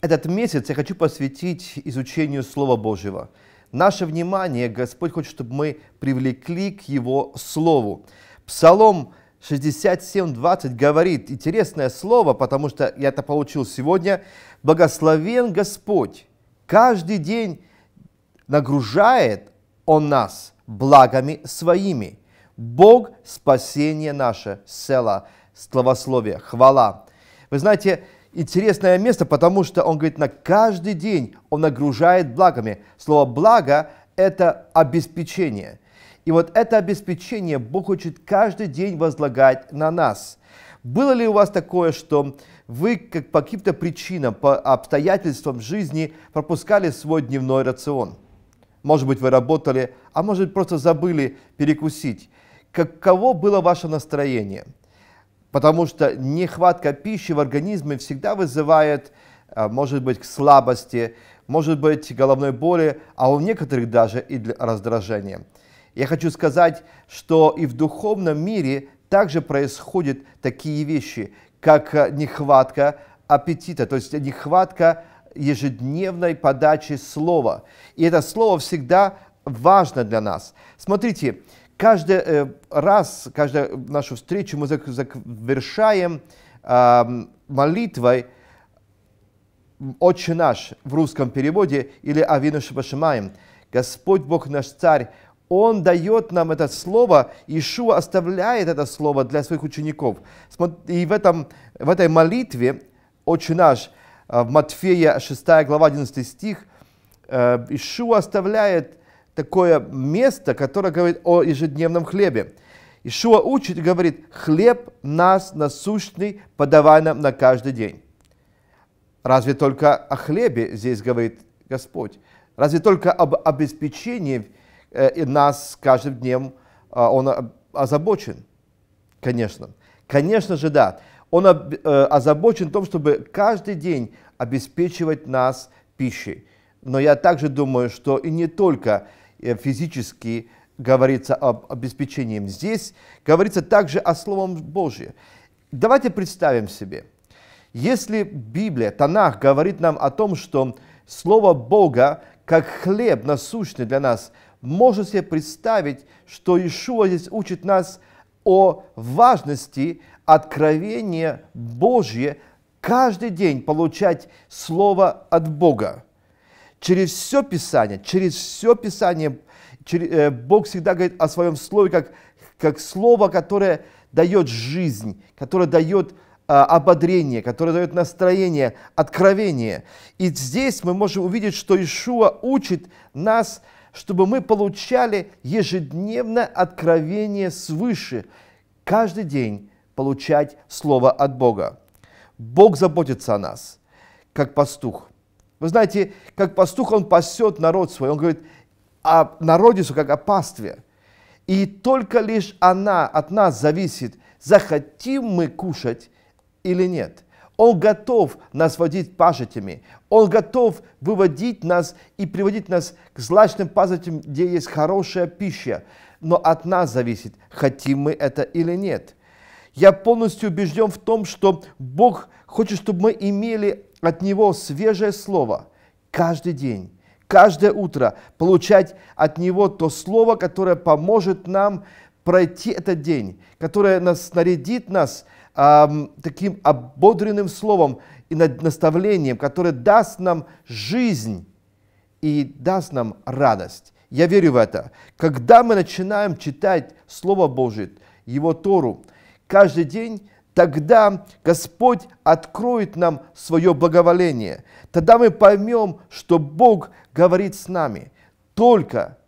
Этот месяц я хочу посвятить изучению Слова Божьего. Наше внимание Господь хочет, чтобы мы привлекли к Его Слову. Псалом 67.20 говорит, интересное слово, потому что я это получил сегодня, «Благословен Господь, каждый день нагружает Он нас благами Своими. Бог – спасение наше, села, словословие, хвала». Вы знаете, интересное место, потому что он говорит, на каждый день он нагружает благами. Слово «благо» – это обеспечение. И вот это обеспечение Бог хочет каждый день возлагать на нас. Было ли у вас такое, что вы как по каким-то причинам, по обстоятельствам жизни пропускали свой дневной рацион? Может быть, вы работали, а может быть, просто забыли перекусить. Каково было ваше настроение – потому что нехватка пищи в организме всегда вызывает, а, может быть, к слабости, может быть, головной боли, а у некоторых даже и для раздражения. Я хочу сказать, что и в духовном мире также происходят такие вещи, как а, нехватка аппетита, то есть нехватка ежедневной подачи слова. И это слово всегда важно для нас. Смотрите, Каждый э, раз, каждую нашу встречу мы завершаем молитвой «Отче наш» в русском переводе или «Авину Шабашимаем». Господь Бог наш Царь, Он дает нам это слово, Ишуа оставляет это слово для своих учеников. И в, этом, в этой молитве «Отче наш» э, в Матфея 6 глава 11 стих э, Ишуа оставляет такое место, которое говорит о ежедневном хлебе. Ишуа учит и говорит, хлеб нас насущный, подавай нам на каждый день. Разве только о хлебе здесь говорит Господь? Разве только об обеспечении э, нас с каждым днем э, Он озабочен? Конечно. Конечно же, да. Он э, озабочен в том, чтобы каждый день обеспечивать нас пищей. Но я также думаю, что и не только Э, физически говорится об обеспечении. Здесь говорится также о Словом Божьем. Давайте представим себе, если Библия, Танах говорит нам о том, что Слово Бога, как хлеб насущный для нас, можно себе представить, что Ишуа здесь учит нас о важности откровения Божье каждый день получать Слово от Бога. Через все Писание, через все Писание через, э, Бог всегда говорит о своем слове, как, как слово, которое дает жизнь, которое дает а, ободрение, которое дает настроение, откровение. И здесь мы можем увидеть, что Ишуа учит нас, чтобы мы получали ежедневное откровение свыше, каждый день получать слово от Бога. Бог заботится о нас, как пастух – вы знаете, как пастух, он пасет народ свой. Он говорит о народе как о пастве. И только лишь она от нас зависит, захотим мы кушать или нет. Он готов нас водить пажитями. Он готов выводить нас и приводить нас к злачным пажитям, где есть хорошая пища. Но от нас зависит, хотим мы это или нет. Я полностью убежден в том, что Бог хочет, чтобы мы имели от Него свежее слово каждый день, каждое утро, получать от Него то слово, которое поможет нам пройти этот день, которое нас снарядит нас э, таким ободренным словом и наставлением, которое даст нам жизнь и даст нам радость. Я верю в это. Когда мы начинаем читать Слово Божие, Его Тору, каждый день тогда Господь откроет нам свое благоволение. Тогда мы поймем, что Бог говорит с нами только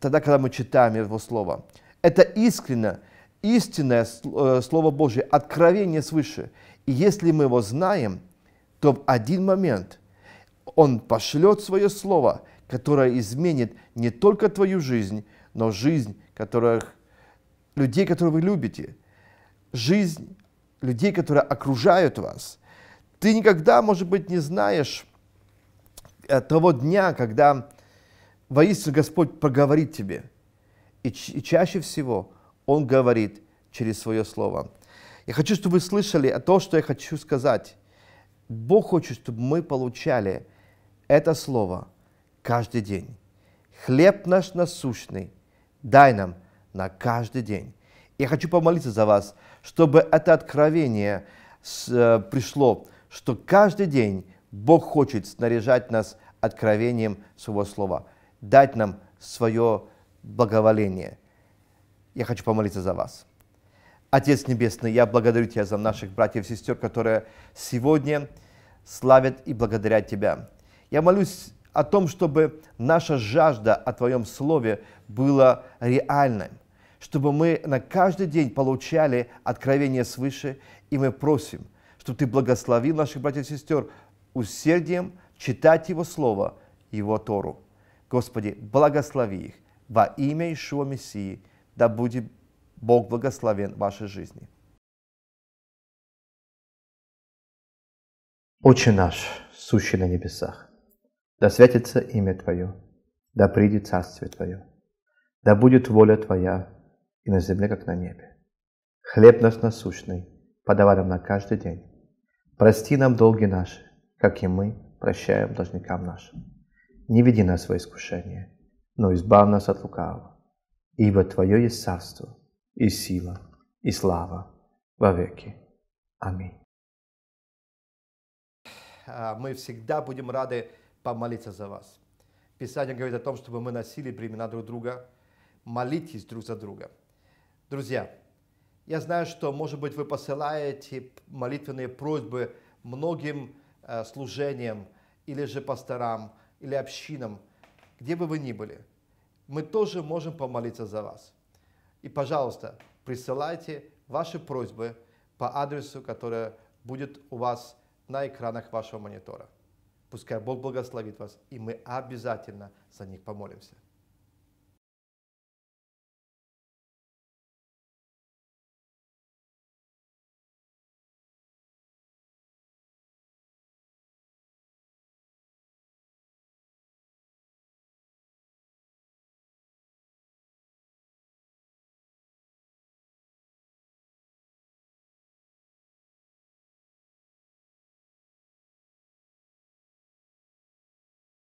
тогда, когда мы читаем Его Слово. Это искренне, истинное э, Слово Божье, откровение свыше. И если мы его знаем, то в один момент Он пошлет свое Слово, которое изменит не только твою жизнь, но жизнь которых, людей, которых вы любите. Жизнь людей, которые окружают вас. Ты никогда, может быть, не знаешь э, того дня, когда воистину Господь проговорит тебе. И, и чаще всего Он говорит через свое слово. Я хочу, чтобы вы слышали то, что я хочу сказать. Бог хочет, чтобы мы получали это слово каждый день. Хлеб наш насущный дай нам на каждый день. Я хочу помолиться за вас, чтобы это откровение э, пришло, что каждый день Бог хочет снаряжать нас откровением Своего Слова, дать нам свое благоволение. Я хочу помолиться за вас. Отец Небесный, я благодарю Тебя за наших братьев и сестер, которые сегодня славят и благодарят Тебя. Я молюсь о том, чтобы наша жажда о Твоем Слове была реальной, чтобы мы на каждый день получали откровение свыше, и мы просим, чтобы Ты благословил наших братьев и сестер усердием читать Его Слово, Его Тору. Господи, благослови их во имя Ишуа Мессии, да будет Бог благословен в вашей жизни. Отче наш, сущий на небесах, да святится имя Твое, да придет Царствие Твое, да будет воля Твоя и на земле, как на небе. Хлеб наш насущный, подавай нам на каждый день. Прости нам долги наши, как и мы прощаем должникам нашим. Не веди нас во искушение, но избавь нас от лукавого. Ибо Твое есть царство, и сила, и слава во веки. Аминь. А, мы всегда будем рады помолиться за вас. Писание говорит о том, чтобы мы носили бремена друг друга, молитесь друг за друга. Друзья, я знаю, что, может быть, вы посылаете молитвенные просьбы многим э, служениям или же пасторам, или общинам, где бы вы ни были. Мы тоже можем помолиться за вас. И, пожалуйста, присылайте ваши просьбы по адресу, который будет у вас на экранах вашего монитора. Пускай Бог благословит вас, и мы обязательно за них помолимся.